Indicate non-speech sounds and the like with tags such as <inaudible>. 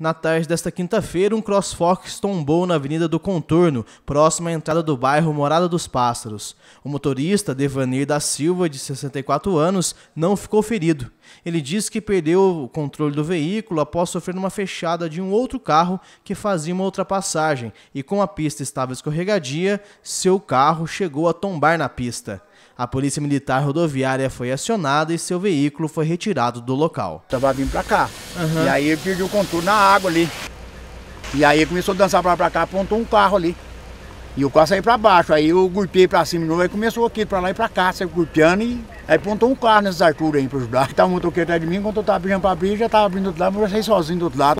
Na tarde desta quinta-feira, um crossfox tombou na Avenida do Contorno, próxima à entrada do bairro Morada dos Pássaros. O motorista, Devanir da Silva, de 64 anos, não ficou ferido. Ele disse que perdeu o controle do veículo após sofrer uma fechada de um outro carro que fazia uma ultrapassagem e, como a pista estava escorregadia, seu carro chegou a tombar na pista. A Polícia Militar Rodoviária foi acionada e seu veículo foi retirado do local. Estava vindo para cá. Uhum. E aí ele perdeu o contorno na água ali. E aí começou a dançar para cá, apontou um carro ali. E o carro saiu para baixo, aí eu golpeei para cima de novo, aí começou aqui para lá e para cá, saiu golpeando e aí apontou um carro nessas alturas aí para ajudar. <laughs> Tava o motoqueiro atrás de mim, quando eu tava abrindo para abrir, já tava abrindo do outro lado, mas eu saí sozinho do outro lado.